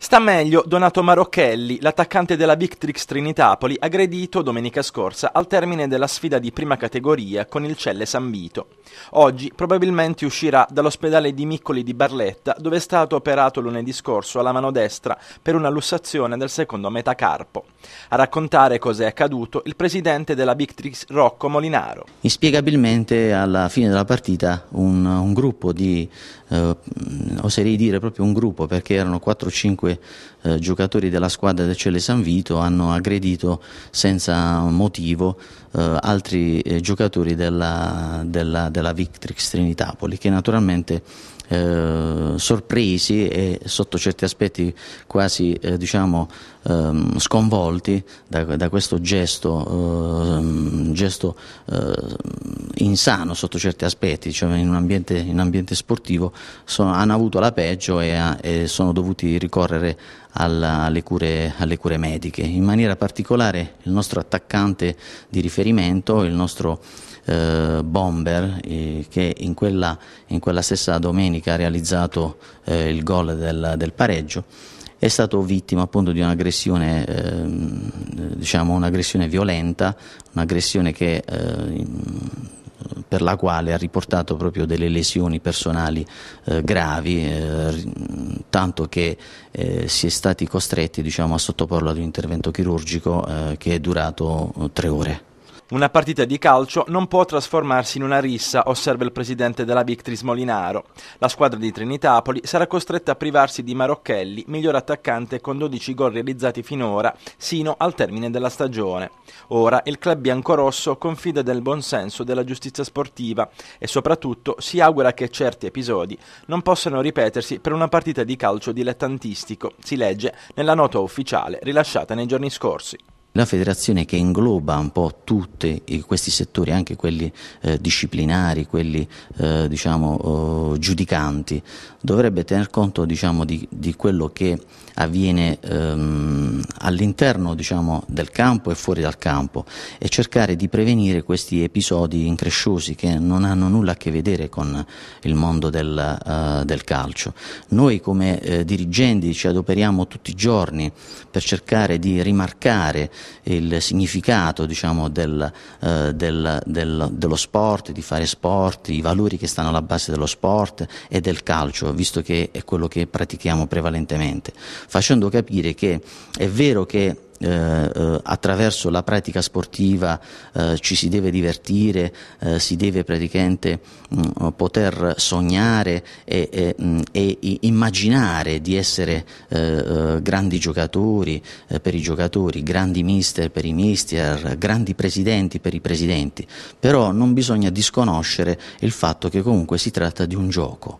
Sta meglio Donato Marocchelli, l'attaccante della Victrix Trinitapoli, aggredito domenica scorsa al termine della sfida di prima categoria con il Celle San Vito. Oggi probabilmente uscirà dall'ospedale di Miccoli di Barletta, dove è stato operato lunedì scorso alla mano destra per una lussazione del secondo metacarpo. A raccontare cos'è accaduto il presidente della Victrix Rocco Molinaro. Inspiegabilmente alla fine della partita un, un gruppo di, eh, oserei dire proprio un gruppo perché erano 4-5 5 eh, giocatori della squadra del Celle San Vito hanno aggredito senza motivo eh, altri eh, giocatori della, della, della Victrix Trinitapoli che naturalmente eh, sorpresi e sotto certi aspetti quasi eh, diciamo, ehm, sconvolti da, da, questo gesto, eh, gesto eh, insano sotto certi aspetti, cioè in un ambiente, in ambiente sportivo sono, hanno avuto la peggio e, a, e sono dovuti ricorrere alla, alle, cure, alle, cure, mediche. In maniera particolare il nostro attaccante di riferimento, il nostro eh, bomber eh, che in quella, in quella stessa domenica ha realizzato eh, il gol del, del, pareggio, è stato vittima appunto di un'aggressione, eh, diciamo un'aggressione violenta, un'aggressione che, eh, per la quale ha riportato proprio delle lesioni personali eh, gravi, eh, tanto che eh, si è stati costretti diciamo, a sottoporlo ad un intervento chirurgico che è durato tre ore. Una partita di calcio non può trasformarsi in una rissa, osserva il presidente della Victris Molinaro. La squadra di Trinitapoli sarà costretta a privarsi di Marocchelli, miglior attaccante con 12 gol realizzati finora, sino al termine della stagione. Ora il club biancorosso confida del buonsenso della giustizia sportiva e soprattutto si augura che certi episodi non possano ripetersi per una partita di calcio dilettantistico, si legge nella nota ufficiale rilasciata nei giorni scorsi la federazione che ingloba un po' tutti questi settori, anche quelli eh, disciplinari, quelli eh, diciamo, eh, giudicanti, dovrebbe tener conto diciamo, di, di, quello che avviene ehm, all'interno diciamo, del campo e fuori dal campo e cercare di prevenire questi episodi incresciosi che non hanno nulla a che vedere con il mondo del, eh, del calcio. Noi come eh, dirigenti ci adoperiamo tutti i giorni per cercare di rimarcare il significato diciamo, del, eh, del, del, dello sport, di fare sport, i valori che stanno alla base dello sport e del calcio, visto che è quello che pratichiamo prevalentemente, facendo capire che è vero che eh, eh, attraverso la pratica sportiva eh, ci si deve divertire, eh, si deve praticamente mh, mm, eh, poter sognare e, e, mh, mm, e, immaginare di essere eh, grandi giocatori per i giocatori, grandi mister per i mister, grandi presidenti per i presidenti, però non bisogna disconoscere il fatto che comunque si tratta di un gioco.